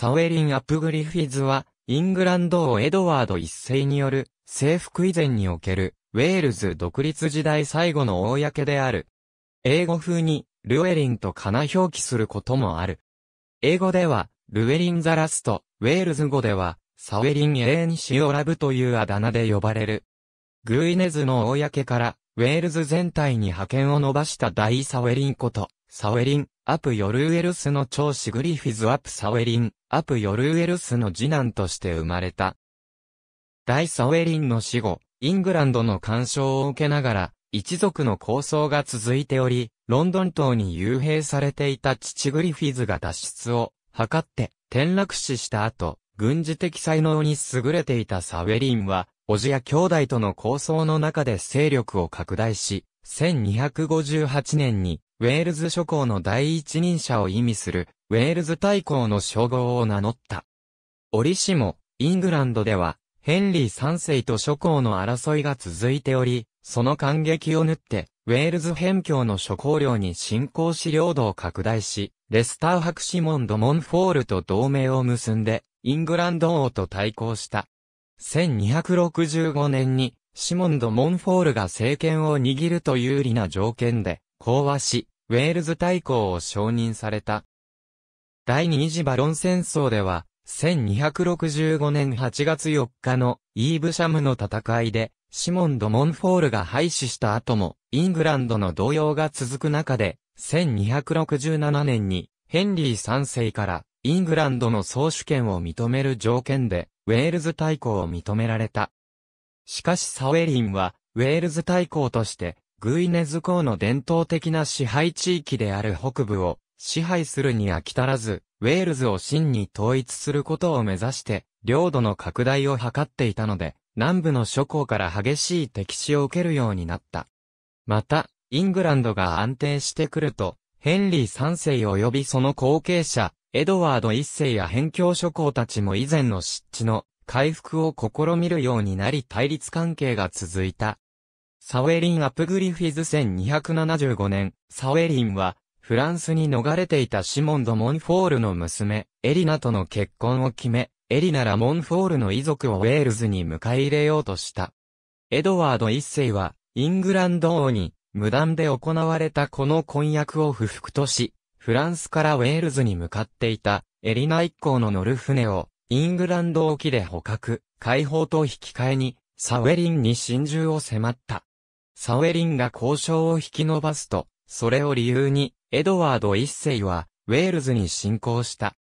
サウェリン・アップグリフィズは、イングランド王エドワード一世による、征服以前における、ウェールズ独立時代最後の公である。英語風に、ルエリンと仮名表記することもある。英語では、ルエリン・ザ・ラスト、ウェールズ語では、サウェリン・エーニシオラブというあだ名で呼ばれる。グイネズの公から、ウェールズ全体に派遣を伸ばした大サウェリンこと、サウェリン、アプヨルウェルスの長子グリフィズ・アプ・サウェリン、アプヨルウェルスの次男として生まれた。大サウェリンの死後、イングランドの干渉を受けながら、一族の抗争が続いており、ロンドン島に幽閉されていた父グリフィズが脱出を図って転落死した後、軍事的才能に優れていたサウェリンは、叔父や兄弟との抗争の中で勢力を拡大し、1258年にウェールズ諸侯の第一人者を意味する、ウェールズ大公の称号を名乗った。折しも、イングランドでは、ヘンリー3世と諸侯の争いが続いており、その感激を縫って、ウェールズ辺境の諸侯領に侵攻し領土を拡大し、レスター博士モンド・モンフォールと同盟を結んで、イングランド王と対抗した。1265年に、シモンド・モンフォールが政権を握ると有利な条件で、講和し、ウェールズ大公を承認された。第二次バロン戦争では、1265年8月4日のイーブシャムの戦いで、シモン・ド・モンフォールが廃止した後も、イングランドの動揺が続く中で、1267年にヘンリー3世からイングランドの総主権を認める条件で、ウェールズ大公を認められた。しかしサウェリンは、ウェールズ大公として、グイネズ公の伝統的な支配地域である北部を支配するに飽き足らず、ウェールズを真に統一することを目指して、領土の拡大を図っていたので、南部の諸侯から激しい敵視を受けるようになった。また、イングランドが安定してくると、ヘンリー3世及びその後継者、エドワード1世や辺境諸侯たちも以前の湿地の回復を試みるようになり対立関係が続いた。サウェリン・アプグリフィズ1275年、サウェリンは、フランスに逃れていたシモン・ド・モンフォールの娘、エリナとの結婚を決め、エリナらモンフォールの遺族をウェールズに迎え入れようとした。エドワード一世は、イングランド王に、無断で行われたこの婚約を不服とし、フランスからウェールズに向かっていた、エリナ一行の乗る船を、イングランド沖で捕獲、解放と引き換えに、サウェリンに心中を迫った。サウェリンが交渉を引き延ばすと、それを理由に、エドワード一世は、ウェールズに侵攻した。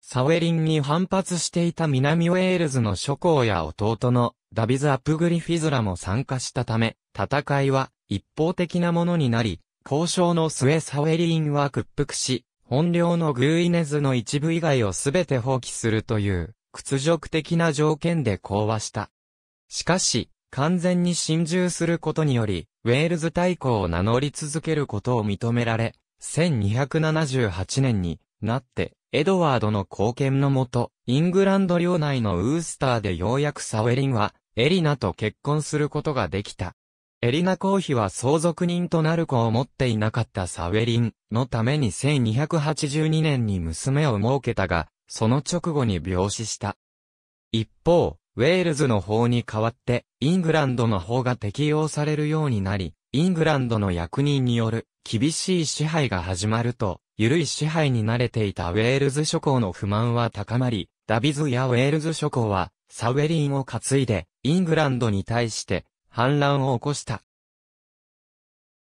サウェリンに反発していた南ウェールズの諸侯や弟のダビズ・アプグリフィズラも参加したため、戦いは一方的なものになり、交渉の末サウェリンは屈服し、本領のグーイネズの一部以外をすべて放棄するという、屈辱的な条件で講和した。しかし、完全に侵入することにより、ウェールズ大公を名乗り続けることを認められ、1278年になって、エドワードの貢献のもと、イングランド領内のウースターでようやくサウェリンは、エリナと結婚することができた。エリナ公妃は相続人となる子を持っていなかったサウェリンのために1282年に娘を設けたが、その直後に病死した。一方、ウェールズの法に代わって、イングランドの法が適用されるようになり、イングランドの役人による厳しい支配が始まると、緩い支配に慣れていたウェールズ諸侯の不満は高まり、ダビズやウェールズ諸侯は、サウェリンを担いで、イングランドに対して、反乱を起こした。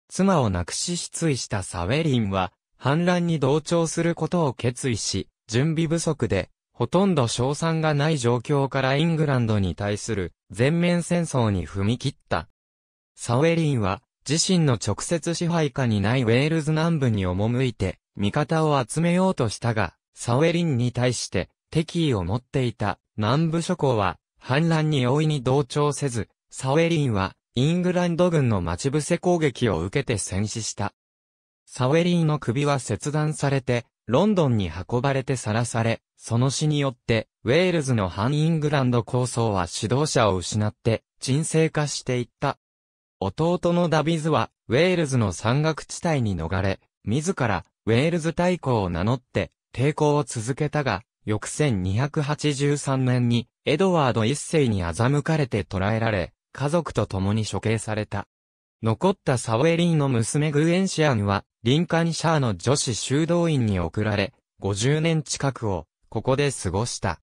妻を亡くし失意したサウェリンは、反乱に同調することを決意し、準備不足で、ほとんど賞賛がない状況からイングランドに対する全面戦争に踏み切った。サウェリンは自身の直接支配下にないウェールズ南部に赴いて味方を集めようとしたが、サウェリンに対して敵意を持っていた南部諸侯は反乱に容易に同調せず、サウェリンはイングランド軍の待ち伏せ攻撃を受けて戦死した。サウェリンの首は切断されてロンドンに運ばれてさらされ、その死によって、ウェールズの反イングランド構想は指導者を失って、沈静化していった。弟のダビズは、ウェールズの山岳地帯に逃れ、自ら、ウェールズ大公を名乗って、抵抗を続けたが、翌1283年に、エドワード一世に欺かれて捕らえられ、家族と共に処刑された。残ったサウェリーの娘グエンシアンは、リンカンシャーの女子修道院に送られ、50年近くを、ここで過ごした。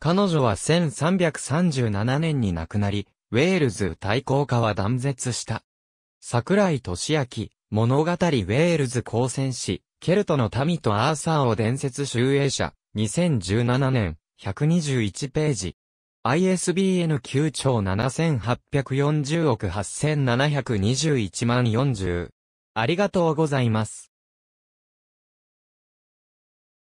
彼女は1337年に亡くなり、ウェールズ対抗下は断絶した。桜井俊明、物語ウェールズ光戦士、ケルトの民とアーサーを伝説集英社、2017年、121ページ。ISBN 9兆7840億8721万40。ありがとうございます。